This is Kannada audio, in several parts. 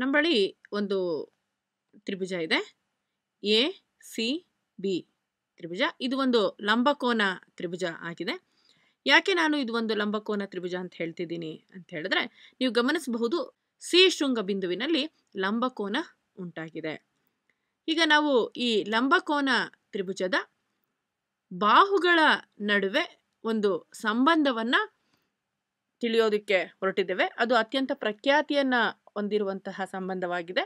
ನಮ್ಮ ಬಳಿ ಒಂದು ತ್ರಿಭುಜ ಇದೆ ಎ ಸಿ ಬಿ ತ್ರಿಭುಜ ಇದು ಒಂದು ಲಂಬಕೋನ ತ್ರಿಭುಜ ಆಗಿದೆ ಯಾಕೆ ನಾನು ಇದು ಒಂದು ಲಂಬಕೋನ ತ್ರಿಭುಜ ಅಂತ ಹೇಳ್ತಿದ್ದೀನಿ ಅಂತ ಹೇಳಿದ್ರೆ ನೀವು ಗಮನಿಸಬಹುದು ಸಿ ಶೃಂಗ ಬಿಂದುವಿನಲ್ಲಿ ಲಂಬಕೋನ ಉಂಟಾಗಿದೆ ಈಗ ನಾವು ಈ ಲಂಬಕೋನ ತ್ರಿಭುಜದ ಬಾಹುಗಳ ನಡುವೆ ಒಂದು ಸಂಬಂಧವನ್ನು ತಿಳಿಯೋದಕ್ಕೆ ಹೊರಟಿದ್ದೇವೆ ಅದು ಅತ್ಯಂತ ಪ್ರಖ್ಯಾತಿಯನ್ನು ಹೊಂದಿರುವಂತಹ ಸಂಬಂಧವಾಗಿದೆ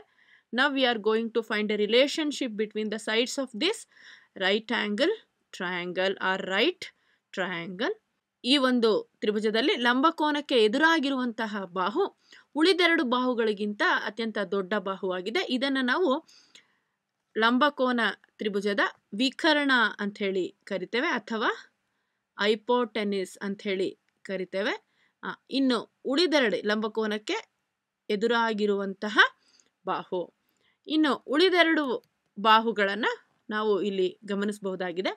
now we are going to find a relationship between the sides of this right angle triangle or right triangle ಈ ಒಂದು ತ್ರಿಭುಜದಲ್ಲಿ ಲಂಬಕೋನಕ್ಕೆ ಎದುರಾಗಿರುವಂತಹ ಬಾಹು ಉಳಿದೆರಡು ಬಾಹುಗಳಿಗಿಂತ ಅತ್ಯಂತ ದೊಡ್ಡ ಬಾಹುವಾಗಿದೆ ಇದನ್ನು ನಾವು ಲಂಬಕೋನ ತ್ರಿಭುಜದ ವಿಕರ್ಣ ಅಂಥೇಳಿ ಕರಿತೇವೆ ಅಥವಾ ಐಪೋಟೆನಿಸ್ ಅಂಥೇಳಿ ಕರಿತೇವೆ ಇನ್ನು ಉಳಿದೆರಡು ಲಂಬಕೋನಕ್ಕೆ ಎದುರಾಗಿರುವಂತಹ ಬಾಹು ಇನ್ನು ಉಳಿದೆರಡು ಬಾಹುಗಳನ್ನು ನಾವು ಇಲ್ಲಿ ಗಮನಿಸಬಹುದಾಗಿದೆ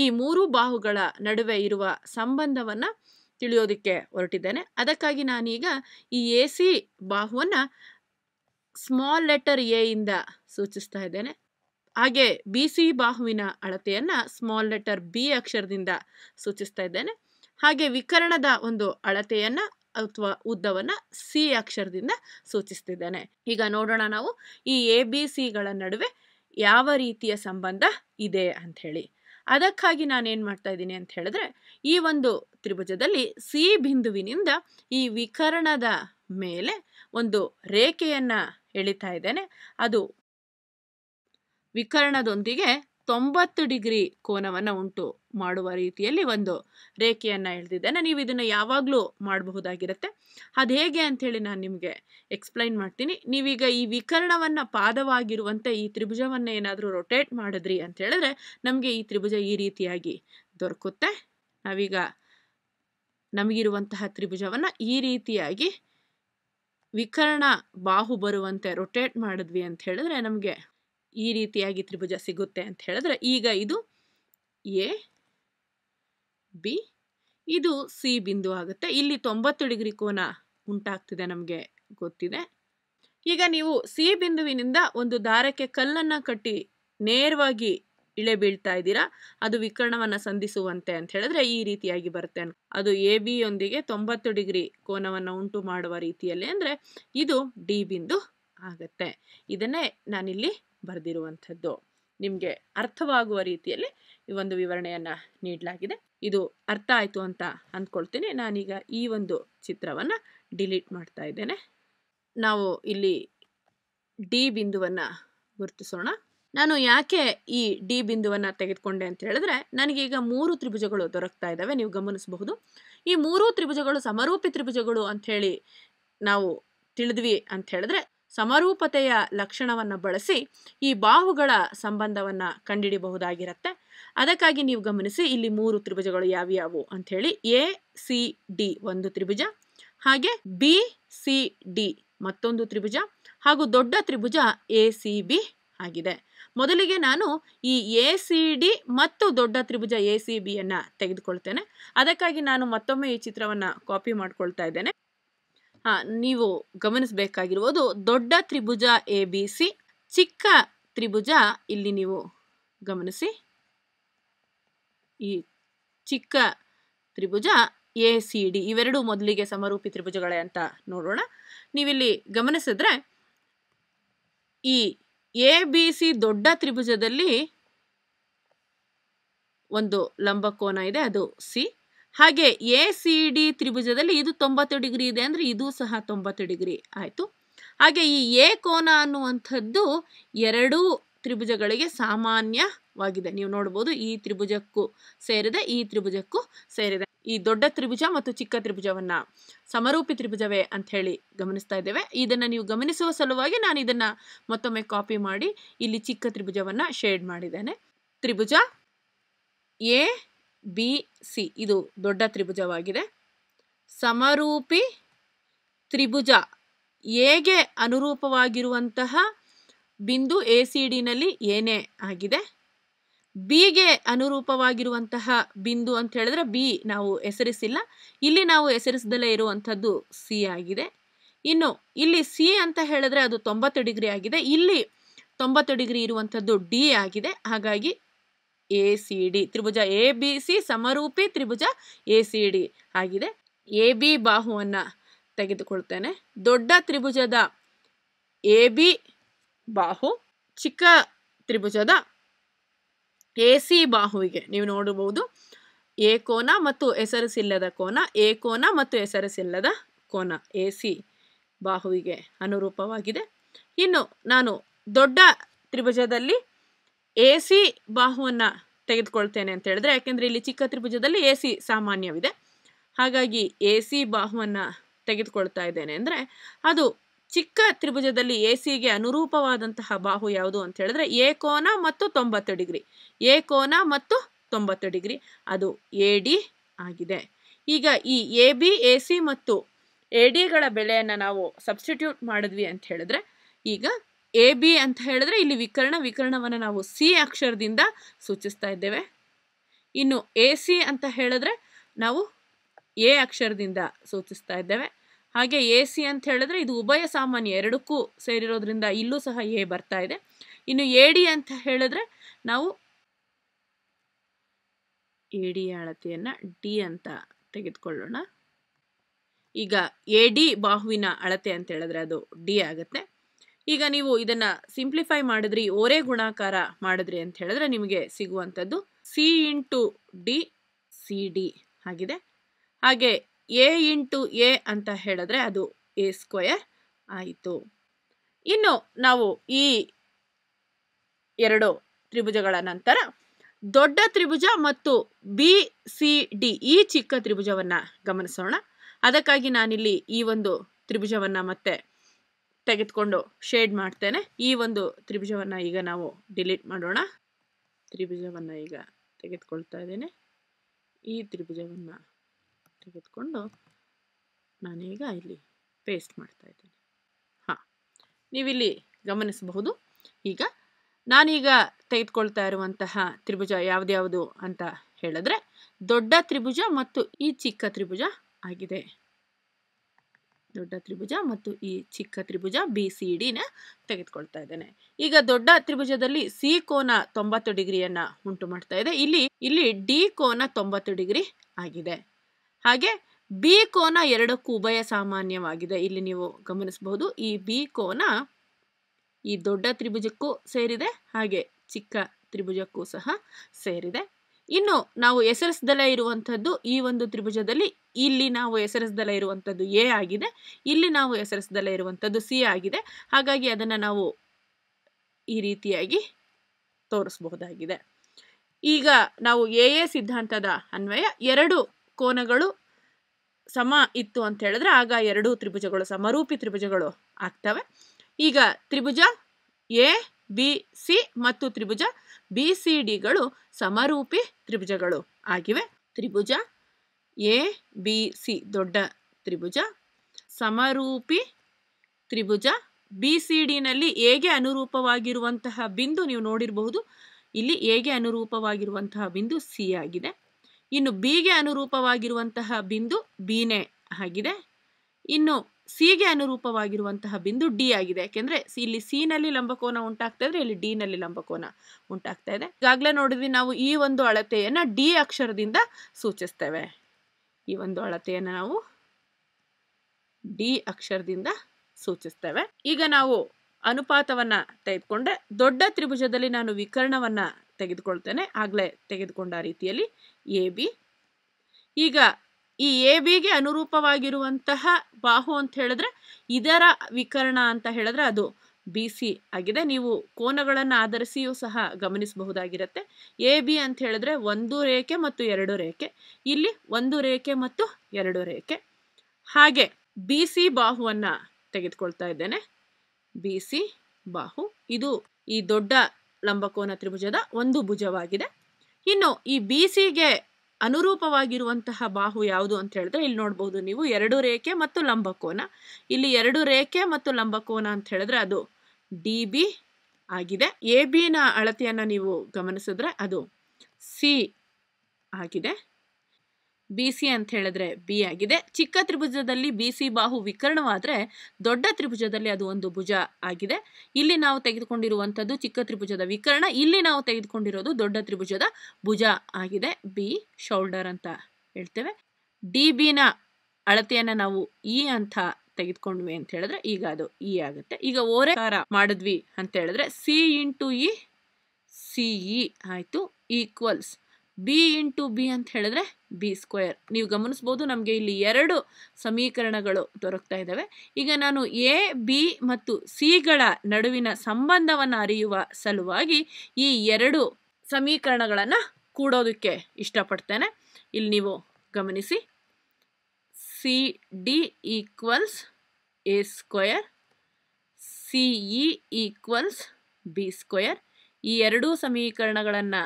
ಈ ಮೂರು ಬಾಹುಗಳ ನಡುವೆ ಇರುವ ಸಂಬಂಧವನ್ನು ತಿಳಿಯೋದಕ್ಕೆ ಹೊರಟಿದ್ದೇನೆ ಅದಕ್ಕಾಗಿ ನಾನೀಗ ಈ ಎ ಸಿ ಬಾಹುವನ್ನು ಸ್ಮಾಲ್ ಲೆಟರ್ ಎ ಇಂದ ಸೂಚಿಸ್ತಾ ಇದ್ದೇನೆ ಹಾಗೆ ಬಿ ಸಿ ಬಾಹುವಿನ ಅಳತೆಯನ್ನು ಸ್ಮಾಲ್ ಲೆಟರ್ ಬಿ ಅಕ್ಷರದಿಂದ ಸೂಚಿಸ್ತಾ ಇದ್ದೇನೆ ಹಾಗೆ ವಿಕರಣದ ಒಂದು ಅಳತೆಯನ್ನ ಅಥವಾ ಉದ್ದವನ್ನ ಸಿ ಅಕ್ಷರದಿಂದ ಸೂಚಿಸ್ತಿದ್ದೇನೆ ಈಗ ನೋಡೋಣ ನಾವು ಈ ಎ ಬಿ ಸಿಗಳ ನಡುವೆ ಯಾವ ರೀತಿಯ ಸಂಬಂಧ ಇದೆ ಅಂತ ಹೇಳಿ ಅದಕ್ಕಾಗಿ ಏನು ಮಾಡ್ತಾ ಇದ್ದೀನಿ ಅಂತ ಹೇಳಿದ್ರೆ ಈ ಒಂದು ತ್ರಿಭುಜದಲ್ಲಿ ಸಿ ಬಿಂದುವಿನಿಂದ ಈ ವಿಕರಣದ ಮೇಲೆ ಒಂದು ರೇಖೆಯನ್ನ ಎಳಿತಾ ಇದ್ದೇನೆ ಅದು ವಿಕರಣದೊಂದಿಗೆ ತೊಂಬತ್ತು ಡಿಗ್ರಿ ಕೋನವನ್ನು ಉಂಟು ಮಾಡುವ ರೀತಿಯಲ್ಲಿ ಒಂದು ರೇಖೆಯನ್ನು ಎಳೆದಿದ್ದೇನೆ ನೀವು ಇದನ್ನು ಯಾವಾಗಲೂ ಮಾಡಬಹುದಾಗಿರುತ್ತೆ ಅದು ಹೇಗೆ ಅಂಥೇಳಿ ನಾನು ನಿಮಗೆ ಎಕ್ಸ್ಪ್ಲೈನ್ ಮಾಡ್ತೀನಿ ನೀವೀಗ ಈ ವಿಕರ್ಣವನ್ನು ಪಾದವಾಗಿರುವಂತೆ ಈ ತ್ರಿಭುಜವನ್ನು ಏನಾದರೂ ರೊಟೇಟ್ ಮಾಡಿದ್ರಿ ಅಂತ ಹೇಳಿದ್ರೆ ನಮಗೆ ಈ ತ್ರಿಭುಜ ಈ ರೀತಿಯಾಗಿ ದೊರಕುತ್ತೆ ನಾವೀಗ ನಮಗಿರುವಂತಹ ತ್ರಿಭುಜವನ್ನು ಈ ರೀತಿಯಾಗಿ ವಿಕರ್ಣ ಬಾಹು ಬರುವಂತೆ ರೊಟೇಟ್ ಮಾಡಿದ್ವಿ ಅಂತ ಹೇಳಿದ್ರೆ ನಮಗೆ ಈ ರೀತಿಯಾಗಿ ತ್ರಿಭುಜ ಸಿಗುತ್ತೆ ಅಂತ ಹೇಳಿದ್ರೆ ಈಗ ಇದು ಎ ಬಿ ಇದು ಸಿ ಬಿಂದು ಆಗುತ್ತೆ ಇಲ್ಲಿ ತೊಂಬತ್ತು ಡಿಗ್ರಿ ಕೋನ ಉಂಟಾಗ್ತಿದೆ ನಮಗೆ ಗೊತ್ತಿದೆ ಈಗ ನೀವು ಸಿ ಬಿಂದುವಿನಿಂದ ಒಂದು ದಾರಕ್ಕೆ ಕಲ್ಲನ್ನು ಕಟ್ಟಿ ನೇರವಾಗಿ ಇಳೆ ಬೀಳ್ತಾ ಇದ್ದೀರಾ ಅದು ವಿಕರ್ಣವನ್ನು ಸಂಧಿಸುವಂತೆ ಅಂತ ಹೇಳಿದ್ರೆ ಈ ರೀತಿಯಾಗಿ ಬರುತ್ತೆ ಅದು ಎ ಬಿಯೊಂದಿಗೆ ತೊಂಬತ್ತು ಡಿಗ್ರಿ ಕೋನವನ್ನು ಉಂಟು ಮಾಡುವ ರೀತಿಯಲ್ಲಿ ಅಂದರೆ ಇದು ಡಿ ಬಿಂದು ಆಗತ್ತೆ ಇದನ್ನೇ ನಾನಿಲ್ಲಿ ಬರೆದಿರುವಂಥದ್ದು ನಿಮಗೆ ಅರ್ಥವಾಗುವ ರೀತಿಯಲ್ಲಿ ಈ ಒಂದು ವಿವರಣೆಯನ್ನು ನೀಡಲಾಗಿದೆ ಇದು ಅರ್ಥ ಆಯಿತು ಅಂತ ಅಂದ್ಕೊಳ್ತೀನಿ ನಾನೀಗ ಈ ಒಂದು ಚಿತ್ರವನ್ನು ಡಿಲೀಟ್ ಮಾಡ್ತಾ ಇದ್ದೇನೆ ನಾವು ಇಲ್ಲಿ ಡಿ ಬಿಂದುವನ್ನು ಗುರುತಿಸೋಣ ನಾನು ಯಾಕೆ ಈ ಡಿ ಬಿಂದುವನ್ನು ತೆಗೆದುಕೊಂಡೆ ಅಂತ ಹೇಳಿದ್ರೆ ನನಗೀಗ ಮೂರು ತ್ರಿಭುಜಗಳು ದೊರಕ್ತಾ ಇದ್ದಾವೆ ನೀವು ಗಮನಿಸಬಹುದು ಈ ಮೂರು ತ್ರಿಭುಜಗಳು ಸಮರೂಪಿ ತ್ರಿಭುಜಗಳು ಅಂಥೇಳಿ ನಾವು ತಿಳಿದ್ವಿ ಅಂತ ಹೇಳಿದ್ರೆ ಸಮರೂಪತೆಯ ಲಕ್ಷಣವನ್ನು ಬಳಸಿ ಈ ಬಾಹುಗಳ ಸಂಬಂಧವನ್ನು ಕಂಡಿಡಿಬಹುದಾಗಿರುತ್ತೆ ಅದಕ್ಕಾಗಿ ನೀವು ಗಮನಿಸಿ ಇಲ್ಲಿ ಮೂರು ತ್ರಿಭುಜಗಳು ಯಾವ್ಯಾವು ಅಂಥೇಳಿ ಎ ಸಿ ಡಿ ಒಂದು ತ್ರಿಭುಜ ಹಾಗೆ ಬಿ ಸಿ ಡಿ ಮತ್ತೊಂದು ತ್ರಿಭುಜ ಹಾಗೂ ದೊಡ್ಡ ತ್ರಿಭುಜ ಎ ಸಿ ಬಿ ಆಗಿದೆ ಮೊದಲಿಗೆ ನಾನು ಈ ಎ ಸಿ ಡಿ ಮತ್ತು ದೊಡ್ಡ ತ್ರಿಭುಜ ಎ ಸಿ ಬಿಯನ್ನು ತೆಗೆದುಕೊಳ್ತೇನೆ ಅದಕ್ಕಾಗಿ ನಾನು ಮತ್ತೊಮ್ಮೆ ಈ ಚಿತ್ರವನ್ನು ಕಾಪಿ ಮಾಡ್ಕೊಳ್ತಾ ಇದ್ದೇನೆ ನೀವು ಗಮನಿಸಬೇಕಾಗಿರುವುದು ದೊಡ್ಡ ತ್ರಿಭುಜ ಎ ಬಿ ಸಿ ಚಿಕ್ಕ ತ್ರಿಭುಜ ಇಲ್ಲಿ ನೀವು ಗಮನಿಸಿ ಈ ಚಿಕ್ಕ ತ್ರಿಭುಜ ಎ ಸಿ ಡಿ ಇವೆರಡು ಮೊದಲಿಗೆ ಸಮರೂಪಿ ತ್ರಿಭುಜಗಳೇ ಅಂತ ನೋಡೋಣ ನೀವಿಲ್ಲಿ ಗಮನಿಸಿದ್ರೆ ಈ ಎ ಬಿ ಸಿ ದೊಡ್ಡ ತ್ರಿಭುಜದಲ್ಲಿ ಒಂದು ಲಂಬಕೋನ ಇದೆ ಅದು ಸಿ ಹಾಗೆ ಎ ಸಿ ಡಿ ತ್ರಿಭುಜದಲ್ಲಿ ಇದು ತೊಂಬತ್ತು ಡಿಗ್ರಿ ಇದೆ ಅಂದರೆ ಇದು ಸಹ ತೊಂಬತ್ತು ಡಿಗ್ರಿ ಆಯ್ತು ಹಾಗೆ ಈ ಎ ಕೋನ ಅನ್ನುವಂಥದ್ದು ಎರಡೂ ತ್ರಿಭುಜಗಳಿಗೆ ಸಾಮಾನ್ಯವಾಗಿದೆ ನೀವು ನೋಡ್ಬೋದು ಈ ತ್ರಿಭುಜಕ್ಕೂ ಸೇರಿದೆ ಈ ತ್ರಿಭುಜಕ್ಕೂ ಸೇರಿದೆ ಈ ದೊಡ್ಡ ತ್ರಿಭುಜ ಮತ್ತು ಚಿಕ್ಕ ತ್ರಿಭುಜವನ್ನ ಸಮರೂಪಿ ತ್ರಿಭುಜವೇ ಅಂತ ಹೇಳಿ ಗಮನಿಸ್ತಾ ಇದ್ದೇವೆ ಇದನ್ನು ನೀವು ಗಮನಿಸುವ ಸಲುವಾಗಿ ನಾನು ಇದನ್ನ ಮತ್ತೊಮ್ಮೆ ಕಾಪಿ ಮಾಡಿ ಇಲ್ಲಿ ಚಿಕ್ಕ ತ್ರಿಭುಜವನ್ನ ಶೇಡ್ ಮಾಡಿದ್ದೇನೆ ತ್ರಿಭುಜ ಎ ಬಿ ಸಿ ಇದು ದೊಡ್ಡ ತ್ರಿಭುಜವಾಗಿದೆ ಸಮರೂಪಿ ತ್ರಿಭುಜ ಎಗೆ ಅನುರೂಪವಾಗಿರುವಂತಹ ಬಿಂದು ಎ ಸಿ ಡಿನಲ್ಲಿ ಏನೇ ಆಗಿದೆ ಬಿಗೆ ಅನುರೂಪವಾಗಿರುವಂತಹ ಬಿಂದು ಅಂತ ಹೇಳಿದ್ರೆ ಬಿ ನಾವು ಹೆಸರಿಸಿಲ್ಲ ಇಲ್ಲಿ ನಾವು ಹೆಸರಿಸದಲ್ಲೇ ಇರುವಂಥದ್ದು ಸಿ ಆಗಿದೆ ಇನ್ನು ಇಲ್ಲಿ ಸಿ ಅಂತ ಹೇಳಿದ್ರೆ ಅದು ತೊಂಬತ್ತು ಡಿಗ್ರಿ ಆಗಿದೆ ಇಲ್ಲಿ ತೊಂಬತ್ತು ಡಿಗ್ರಿ ಇರುವಂಥದ್ದು ಡಿ ಆಗಿದೆ ಹಾಗಾಗಿ ಎ ಸಿ ಡಿ ತ್ರಿಭುಜ ಎ ಬಿ ಸಿ ಸಮರೂಪಿ ತ್ರಿಭುಜ ಎ ಸಿ ಡಿ ಆಗಿದೆ ಎ ಬಿ ಬಾಹುವನ್ನು ತೆಗೆದುಕೊಳ್ತೇನೆ ದೊಡ್ಡ ತ್ರಿಭುಜದ ಎ ಬಿ ಬಾಹು ಚಿಕ್ಕ ತ್ರಿಭುಜದ ಎ ಸಿ ಬಾಹುವಿಗೆ ನೀವು ನೋಡಬಹುದು ಏಕೋನ ಮತ್ತು ಹೆಸರಿಸಿಲ್ಲದ ಕೋನ ಏಕೋನ ಮತ್ತು ಹೆಸರಿಸಿಲ್ಲದ ಕೋನ ಎ ಸಿ ಬಾಹುವಿಗೆ ಅನುರೂಪವಾಗಿದೆ ಇನ್ನು ನಾನು ದೊಡ್ಡ ತ್ರಿಭುಜದಲ್ಲಿ ಎ ಸಿ ಬಾಹುವನ್ನು ತೆಗೆದುಕೊಳ್ತೇನೆ ಅಂತ ಹೇಳಿದ್ರೆ ಯಾಕೆಂದರೆ ಇಲ್ಲಿ ಚಿಕ್ಕ ತ್ರಿಭುಜದಲ್ಲಿ ಎ ಸಿ ಸಾಮಾನ್ಯವಿದೆ ಹಾಗಾಗಿ ಎ ಸಿ ಬಾಹುವನ್ನು ತೆಗೆದುಕೊಳ್ತಾ ಇದ್ದೇನೆ ಅಂದರೆ ಅದು ಚಿಕ್ಕ ತ್ರಿಭುಜದಲ್ಲಿ ಎ ಸಿಗೆ ಅನುರೂಪವಾದಂತಹ ಬಾಹು ಯಾವುದು ಅಂತ ಹೇಳಿದ್ರೆ ಏಕೋನ ಕೋನ ಮತ್ತು ತೊಂಬತ್ತು ಡಿಗ್ರಿ ಎ ಕೋನ ಮತ್ತು ತೊಂಬತ್ತು ಡಿಗ್ರಿ ಅದು ಎ ಡಿ ಆಗಿದೆ ಈಗ ಈ ಎ ಬಿ ಎ ಸಿ ಮತ್ತು ಎ ಡಿಗಳ ಬೆಲೆಯನ್ನು ನಾವು ಸಬ್ಸ್ಟಿಟ್ಯೂಟ್ ಮಾಡಿದ್ವಿ ಅಂತ ಹೇಳಿದ್ರೆ ಈಗ ಎ ಬಿ ಅಂತ ಹೇಳಿದ್ರೆ ಇಲ್ಲಿ ವಿಕರ್ಣ ವಿಕರಣವನ್ನು ನಾವು ಸಿ ಅಕ್ಷರದಿಂದ ಸೂಚಿಸ್ತಾ ಇದ್ದೇವೆ ಇನ್ನು ಎ ಸಿ ಅಂತ ಹೇಳಿದ್ರೆ ನಾವು ಎ ಅಕ್ಷರದಿಂದ ಸೂಚಿಸ್ತಾ ಇದ್ದೇವೆ ಹಾಗೆ ಎ ಸಿ ಅಂತ ಹೇಳಿದ್ರೆ ಇದು ಉಭಯ ಸಾಮಾನ್ಯ ಎರಡಕ್ಕೂ ಸೇರಿರೋದ್ರಿಂದ ಇಲ್ಲೂ ಸಹ ಎ ಬರ್ತಾ ಇದೆ ಇನ್ನು ಎ ಡಿ ಅಂತ ಹೇಳಿದ್ರೆ ನಾವು ಎ ಡಿ ಅಳತೆಯನ್ನು ಡಿ ಅಂತ ತೆಗೆದುಕೊಳ್ಳೋಣ ಈಗ ಎ ಡಿ ಬಾಹುವಿನ ಅಳತೆ ಅಂತ ಹೇಳಿದ್ರೆ ಅದು ಡಿ ಆಗುತ್ತೆ ಈಗ ನೀವು ಇದನ್ನ ಸಿಂಪ್ಲಿಫೈ ಮಾಡಿದ್ರಿ ಓರೇ ಗುಣಾಕಾರ ಮಾಡಿದ್ರಿ ಅಂತ ಹೇಳಿದ್ರೆ ನಿಮಗೆ ಸಿಗುವಂಥದ್ದು C into D C D ಆಗಿದೆ ಹಾಗೆ ಎ ಇಂಟು ಎ ಅಂತ ಹೇಳಿದ್ರೆ ಅದು ಎ ಸ್ಕ್ವಯರ್ ಆಯಿತು ಇನ್ನು ನಾವು ಈ ಎರಡು ತ್ರಿಭುಜಗಳ ನಂತರ ದೊಡ್ಡ ತ್ರಿಭುಜ ಮತ್ತು ಬಿ ಸಿ ಡಿ ಈ ಚಿಕ್ಕ ತ್ರಿಭುಜವನ್ನು ಗಮನಿಸೋಣ ಅದಕ್ಕಾಗಿ ನಾನಿಲ್ಲಿ ಈ ಒಂದು ತ್ರಿಭುಜವನ್ನು ಮತ್ತೆ ತೆಗೆದುಕೊಂಡು ಶೇಡ್ ಮಾಡ್ತೇನೆ ಈ ಒಂದು ತ್ರಿಭುಜವನ್ನು ಈಗ ನಾವು ಡಿಲೀಟ್ ಮಾಡೋಣ ತ್ರಿಭುಜವನ್ನು ಈಗ ತೆಗೆದುಕೊಳ್ತಾ ಇದ್ದೇನೆ ಈ ತ್ರಿಭುಜವನ್ನು ತೆಗೆದುಕೊಂಡು ನಾನೀಗ ಇಲ್ಲಿ ಪೇಸ್ಟ್ ಮಾಡ್ತಾ ಇದ್ದೇನೆ ಹಾಂ ನೀವಿಲ್ಲಿ ಗಮನಿಸಬಹುದು ಈಗ ನಾನೀಗ ತೆಗೆದುಕೊಳ್ತಾ ಇರುವಂತಹ ತ್ರಿಭುಜ ಯಾವುದ್ಯಾವುದು ಅಂತ ಹೇಳಿದ್ರೆ ದೊಡ್ಡ ತ್ರಿಭುಜ ಮತ್ತು ಈ ಚಿಕ್ಕ ತ್ರಿಭುಜ ಆಗಿದೆ ದೊಡ್ಡ ತ್ರಿಭುಜ ಮತ್ತು ಈ ಚಿಕ್ಕ ತ್ರಿಭುಜ ಬಿ ಸಿ ಡಿನ ತೆಗೆದುಕೊಳ್ತಾ ಇದ್ದೇನೆ ಈಗ ದೊಡ್ಡ ತ್ರಿಭುಜದಲ್ಲಿ ಸಿ ಕೋನ ತೊಂಬತ್ತು ಡಿಗ್ರಿಯನ್ನ ಉಂಟು ಮಾಡ್ತಾ ಇದೆ ಇಲ್ಲಿ ಇಲ್ಲಿ ಡಿ ಕೋನ ತೊಂಬತ್ತು ಡಿಗ್ರಿ ಆಗಿದೆ ಹಾಗೆ ಬಿ ಕೋನ ಎರಡಕ್ಕೂ ಉಭಯ ಸಾಮಾನ್ಯವಾಗಿದೆ ಇಲ್ಲಿ ನೀವು ಗಮನಿಸಬಹುದು ಈ ಬಿ ಕೋನ ಈ ದೊಡ್ಡ ತ್ರಿಭುಜಕ್ಕೂ ಸೇರಿದೆ ಹಾಗೆ ಚಿಕ್ಕ ತ್ರಿಭುಜಕ್ಕೂ ಸಹ ಸೇರಿದೆ ಇನ್ನು ನಾವು ಹೆಸರಿಸದಲ್ಲೇ ಇರುವಂಥದ್ದು ಈ ಒಂದು ತ್ರಿಭುಜದಲ್ಲಿ ಇಲ್ಲಿ ನಾವು ಹೆಸರಿಸದಲ್ಲೇ ಇರುವಂಥದ್ದು ಎ ಆಗಿದೆ ಇಲ್ಲಿ ನಾವು ಹೆಸರಿಸದಲ್ಲೇ ಇರುವಂಥದ್ದು ಸಿ ಆಗಿದೆ ಹಾಗಾಗಿ ಅದನ್ನು ನಾವು ಈ ರೀತಿಯಾಗಿ ತೋರಿಸಬಹುದಾಗಿದೆ ಈಗ ನಾವು ಎ ಎ ಸಿದ್ಧಾಂತದ ಅನ್ವಯ ಎರಡು ಕೋನಗಳು ಸಮ ಇತ್ತು ಅಂತ ಹೇಳಿದ್ರೆ ಆಗ ಎರಡು ತ್ರಿಭುಜಗಳು ಸಮರೂಪಿ ತ್ರಿಭುಜಗಳು ಆಗ್ತವೆ ಈಗ ತ್ರಿಭುಜ ಎ ಬಿ ಸಿ ಮತ್ತು ತ್ರಿಭುಜ ಬಿ ಸಿ ಡಿಗಳು ಸಮರೂಪಿ ತ್ರಿಭುಜಗಳು ಆಗಿವೆ ತ್ರಿಭುಜ ಎ ಬಿ ಸಿ ದೊಡ್ಡ ತ್ರಿಭುಜ ಸಮರೂಪಿ ತ್ರಿಭುಜ ಬಿ ಸಿ ಡಿನಲ್ಲಿ ಹೇಗೆ ಅನುರೂಪವಾಗಿರುವಂತಹ ಬಿಂದು ನೀವು ನೋಡಿರಬಹುದು ಇಲ್ಲಿ ಹೇಗೆ ಅನುರೂಪವಾಗಿರುವಂತಹ ಬಿಂದು ಸಿ ಆಗಿದೆ ಇನ್ನು ಬಿಗೆ ಅನುರೂಪವಾಗಿರುವಂತಹ ಬಿಂದು ಬಿನೇ ಆಗಿದೆ ಇನ್ನು ಸಿಗೆ ಅನುರೂಪವಾಗಿರುವಂತಹ ಬಿಂದು ಡಿ ಆಗಿದೆ ಯಾಕೆಂದ್ರೆ ಇಲ್ಲಿ ಸಿ ನಲ್ಲಿ ಲಂಬಕೋನ ಉಂಟಾಗ್ತಾ ಇದ್ರೆ ಇಲ್ಲಿ ನಲ್ಲಿ ಲಂಬಕೋನ ಉಂಟಾಗ್ತಾ ಇದೆ ಈಗಾಗಲೇ ನೋಡಿದ್ವಿ ನಾವು ಈ ಒಂದು ಅಳತೆಯನ್ನು ಡಿ ಅಕ್ಷರದಿಂದ ಸೂಚಿಸ್ತೇವೆ ಈ ಒಂದು ಅಳತೆಯನ್ನು ನಾವು ಡಿ ಅಕ್ಷರದಿಂದ ಸೂಚಿಸ್ತೇವೆ ಈಗ ನಾವು ಅನುಪಾತವನ್ನ ತೆಗೆದುಕೊಂಡ್ರೆ ದೊಡ್ಡ ತ್ರಿಭುಜದಲ್ಲಿ ನಾನು ವಿಕರ್ಣವನ್ನ ತೆಗೆದುಕೊಳ್ತೇನೆ ಆಗಲೇ ತೆಗೆದುಕೊಂಡ ರೀತಿಯಲ್ಲಿ ಎ ಬಿ ಈಗ ಈ ಎ ಬಿಗೆ ಅನುರೂಪವಾಗಿರುವಂತಹ ಬಾಹು ಅಂತ ಹೇಳಿದ್ರೆ ಇದರ ವಿಕರಣ ಅಂತ ಹೇಳಿದ್ರೆ ಅದು ಬಿ ಸಿ ಆಗಿದೆ ನೀವು ಕೋನಗಳನ್ನು ಆಧರಿಸಿಯೂ ಸಹ ಗಮನಿಸಬಹುದಾಗಿರುತ್ತೆ ಎ ಬಿ ಅಂತ ಹೇಳಿದ್ರೆ ಒಂದು ರೇಖೆ ಮತ್ತು ಎರಡು ರೇಖೆ ಇಲ್ಲಿ ಒಂದು ರೇಖೆ ಮತ್ತು ಎರಡು ರೇಖೆ ಹಾಗೆ ಬಿ ಸಿ ಬಾಹುವನ್ನು ತೆಗೆದುಕೊಳ್ತಾ ಇದ್ದೇನೆ ಬಿ ಸಿ ಬಾಹು ಇದು ಈ ದೊಡ್ಡ ಲಂಬಕೋನ ತ್ರಿಭುಜದ ಒಂದು ಭುಜವಾಗಿದೆ ಇನ್ನು ಈ ಬಿ ಸಿಗೆ ಅನುರೂಪವಾಗಿರುವಂತಹ ಬಾಹು ಯಾವುದು ಅಂತ ಹೇಳಿದ್ರೆ ಇಲ್ಲಿ ನೋಡ್ಬೋದು ನೀವು ಎರಡು ರೇಖೆ ಮತ್ತು ಲಂಬಕೋನ ಇಲ್ಲಿ ಎರಡು ರೇಖೆ ಮತ್ತು ಲಂಬಕೋನ ಅಂತ ಹೇಳಿದ್ರೆ ಅದು ಡಿ ಬಿ ಆಗಿದೆ ಎ ಬಿನ ಅಳತೆಯನ್ನು ನೀವು ಗಮನಿಸಿದ್ರೆ ಅದು ಸಿ ಆಗಿದೆ ಬಿ ಸಿ ಅಂತ ಹೇಳಿದ್ರೆ ಬಿ ಆಗಿದೆ ಚಿಕ್ಕ ತ್ರಿಭುಜದಲ್ಲಿ ಬಿ ಸಿ ಬಾಹು ವಿಕರ್ಣವಾದ್ರೆ ದೊಡ್ಡ ತ್ರಿಭುಜದಲ್ಲಿ ಅದು ಒಂದು ಭುಜ ಆಗಿದೆ ಇಲ್ಲಿ ನಾವು ತೆಗೆದುಕೊಂಡಿರುವಂಥದ್ದು ಚಿಕ್ಕ ತ್ರಿಭುಜದ ವಿಕರ್ಣ ಇಲ್ಲಿ ನಾವು ತೆಗೆದುಕೊಂಡಿರೋದು ದೊಡ್ಡ ತ್ರಿಭುಜದ ಭುಜ ಆಗಿದೆ ಬಿ ಶೋಲ್ಡರ್ ಅಂತ ಹೇಳ್ತೇವೆ ಡಿ ಬಿನ ಅಳತೆಯನ್ನು ನಾವು ಇ ಅಂತ ತೆಗೆದುಕೊಂಡ್ವಿ ಅಂತ ಹೇಳಿದ್ರೆ ಈಗ ಅದು ಇ ಆಗುತ್ತೆ ಈಗ ಓರೆಕಾರ ಮಾಡಿದ್ವಿ ಅಂತ ಹೇಳಿದ್ರೆ C into E C E ಆಯಿತು ಈಕ್ವಲ್ಸ್ ಬಿ ಇಂಟು ಬಿ ಅಂತ ಹೇಳಿದ್ರೆ ಬಿ ಸ್ಕ್ವೇರ್ ನೀವು ಗಮನಿಸ್ಬೋದು ನಮಗೆ ಇಲ್ಲಿ ಎರಡು ಸಮೀಕರಣಗಳು ದೊರಕ್ತಾ ಇದ್ದಾವೆ ಈಗ ನಾನು ಎ ಬಿ ಮತ್ತು ಸಿಗಳ ನಡುವಿನ ಸಂಬಂಧವನ್ನು ಅರಿಯುವ ಸಲುವಾಗಿ ಈ ಎರಡು ಸಮೀಕರಣಗಳನ್ನು ಕೂಡೋದಕ್ಕೆ ಇಷ್ಟಪಡ್ತೇನೆ ಇಲ್ಲಿ ನೀವು ಗಮನಿಸಿ C D equals A square C E equals B square ಈ ಎರಡೂ ಸಮೀಕರಣಗಳನ್ನು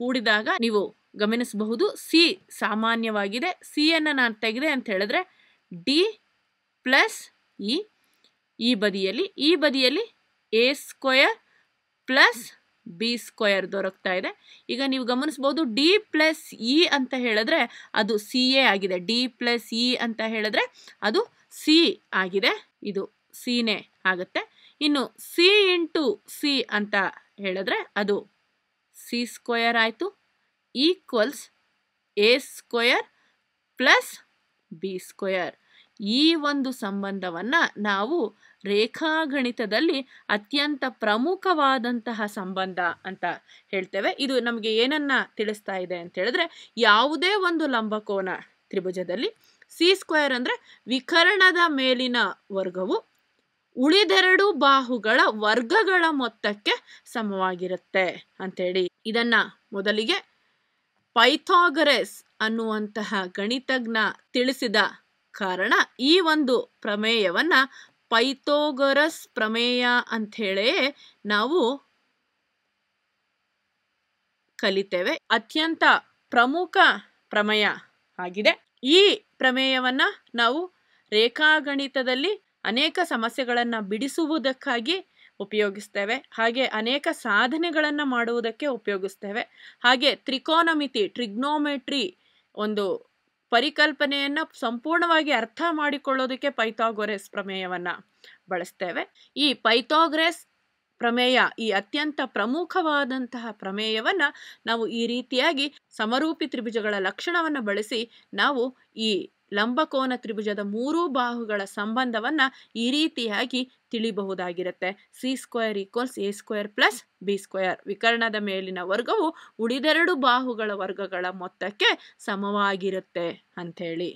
ಕೂಡಿದಾಗ ನೀವು ಗಮನಿಸಬಹುದು ಸಿ ಸಾಮಾನ್ಯವಾಗಿದೆ ಸಿ ಅನ್ನು ನಾನು ತೆಗೆದೆ ಅಂತ ಹೇಳಿದ್ರೆ ಡಿ ಪ್ಲಸ್ ಇ ಈ ಬದಿಯಲ್ಲಿ ಈ ಬದಿಯಲ್ಲಿ A square plus B square ದೊರಕ್ತಾ ಇದೆ ಈಗ ನೀವು ಗಮನಿಸ್ಬೋದು ಡಿ ಪ್ಲಸ್ ಇ e ಅಂತ ಹೇಳಿದ್ರೆ ಅದು ಸಿ ಎ ಆಗಿದೆ ಡಿ ಪ್ಲಸ್ ಇ ಅಂತ ಹೇಳಿದ್ರೆ ಅದು ಸಿ ಆಗಿದೆ ಇದು ಸಿನೇ ಆಗುತ್ತೆ ಇನ್ನು ಸಿ ಇಂಟು ಸಿ ಅಂತ ಹೇಳಿದ್ರೆ ಅದು ಸಿ ಸ್ಕ್ವಯರ್ ಆಯಿತು equals A square plus B square ಈ ಒಂದು ಸಂಬಂಧವನ್ನು ನಾವು ರೇಖಾಗಣಿತದಲ್ಲಿ ಅತ್ಯಂತ ಪ್ರಮುಖವಾದಂತಹ ಸಂಬಂಧ ಅಂತ ಹೇಳ್ತೇವೆ ಇದು ನಮಗೆ ಏನನ್ನು ತಿಳಿಸ್ತಾ ಇದೆ ಅಂತ ಹೇಳಿದ್ರೆ ಯಾವುದೇ ಒಂದು ಲಂಬಕೋನ ತ್ರಿಭುಜದಲ್ಲಿ ಸಿ ಸ್ಕ್ವಯರ್ ಅಂದರೆ ವಿಕರ್ಣದ ಮೇಲಿನ ವರ್ಗವು ಉಳಿದೆರಡು ಬಾಹುಗಳ ವರ್ಗಗಳ ಮೊತ್ತಕ್ಕೆ ಸಮವಾಗಿರುತ್ತೆ ಹೇಳಿ ಇದನ್ನ ಮೊದಲಿಗೆ ಪೈಥಾಗರೆಸ್ ಅನ್ನುವಂತಹ ಗಣಿತಜ್ಞ ತಿಳಿಸಿದ ಕಾರಣ ಈ ಒಂದು ಪ್ರಮೇಯವನ್ನ ಪೈಥೋಗರಸ್ ಪ್ರಮೇಯ ಅಂಥೇಳೇ ನಾವು ಕಲಿತೇವೆ ಅತ್ಯಂತ ಪ್ರಮುಖ ಪ್ರಮೇಯ ಆಗಿದೆ ಈ ಪ್ರಮೇಯವನ್ನ ನಾವು ರೇಖಾಗಣಿತದಲ್ಲಿ ಅನೇಕ ಸಮಸ್ಯೆಗಳನ್ನು ಬಿಡಿಸುವುದಕ್ಕಾಗಿ ಉಪಯೋಗಿಸ್ತೇವೆ ಹಾಗೆ ಅನೇಕ ಸಾಧನೆಗಳನ್ನು ಮಾಡುವುದಕ್ಕೆ ಉಪಯೋಗಿಸ್ತೇವೆ ಹಾಗೆ ತ್ರಿಕೋನಮಿತಿ ಟ್ರಿಗ್ನೋಮೆಟ್ರಿ ಒಂದು ಪರಿಕಲ್ಪನೆಯನ್ನು ಸಂಪೂರ್ಣವಾಗಿ ಅರ್ಥ ಮಾಡಿಕೊಳ್ಳೋದಕ್ಕೆ ಪೈಥಾಗೊರೆಸ್ ಪ್ರಮೇಯವನ್ನು ಬಳಸ್ತೇವೆ ಈ ಪೈಥಾಗ್ರೆಸ್ ಪ್ರಮೇಯ ಈ ಅತ್ಯಂತ ಪ್ರಮುಖವಾದಂತಹ ಪ್ರಮೇಯವನ್ನು ನಾವು ಈ ರೀತಿಯಾಗಿ ಸಮರೂಪಿ ತ್ರಿಭುಜಗಳ ಲಕ್ಷಣವನ್ನು ಬಳಸಿ ನಾವು ಈ ಲಂಬಕೋನ ತ್ರಿಭುಜದ ಮೂರೂ ಬಾಹುಗಳ ಸಂಬಂಧವನ್ನು ಈ ರೀತಿಯಾಗಿ ತಿಳಿಬಹುದಾಗಿರುತ್ತೆ C square equals A square plus B square ವಿಕರ್ಣದ ಮೇಲಿನ ವರ್ಗವು ಉಳಿದೆರಡು ಬಾಹುಗಳ ವರ್ಗಗಳ ಮೊತ್ತಕ್ಕೆ ಸಮವಾಗಿರುತ್ತೆ ಅಂಥೇಳಿ